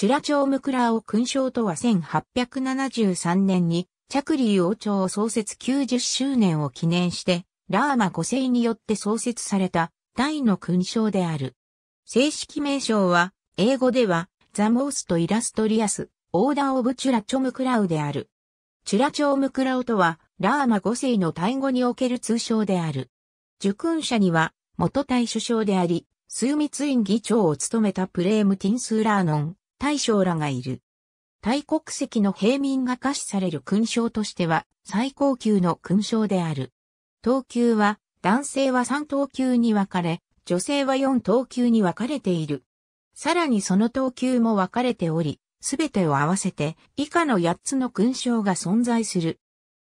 チュラチョームクラーオ勲章とは1873年に、チャクリー王朝創設90周年を記念して、ラーマ5世によって創設された大の勲章である。正式名称は、英語では、ザ・モースト・イラストリアス、オーダー・オブ・チュラ・チョム・クラウである。チュラ・チョム・クラウとは、ラーマ5世の対語における通称である。受勲者には、元大首相であり、枢密院議長を務めたプレーム・ティンスーラーノン、大将らがいる。大国籍の平民が可視される勲章としては最高級の勲章である。等級は男性は3等級に分かれ、女性は4等級に分かれている。さらにその等級も分かれており、すべてを合わせて以下の8つの勲章が存在する。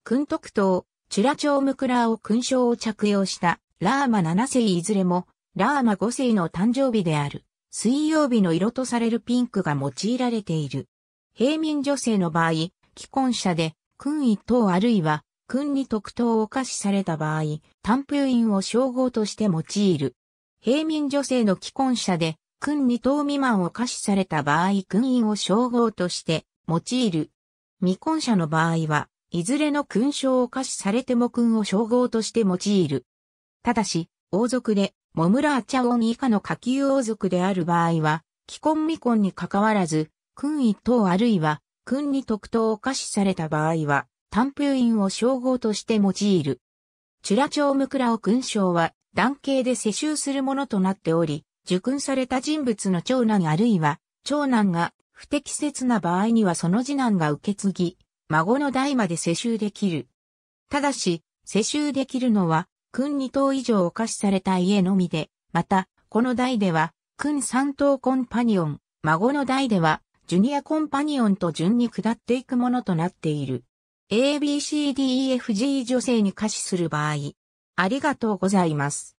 勲徳等、チュラチョウムクラーを勲章を着用したラーマ7世いずれもラーマ5世の誕生日である。水曜日の色とされるピンクが用いられている。平民女性の場合、既婚者で、君一等あるいは、君に特等を可視された場合、探風印を称号として用いる。平民女性の既婚者で、君二等未満を可視された場合、君印を称号として用いる。未婚者の場合は、いずれの勲章を可視されても君を称号として用いる。ただし、王族で、モムラーチャオン以下の下級王族である場合は、既婚未婚に関わらず、君位等あるいは、君に特等を可視された場合は、探封印を称号として用いる。チュラチョウムクラオ勲章は、男系で世襲するものとなっており、受勲された人物の長男あるいは、長男が不適切な場合にはその次男が受け継ぎ、孫の代まで世襲できる。ただし、世襲できるのは、君二頭以上を貸しされた家のみで、また、この代では、君三頭コンパニオン、孫の代では、ジュニアコンパニオンと順に下っていくものとなっている。ABCDEFG 女性に貸しする場合、ありがとうございます。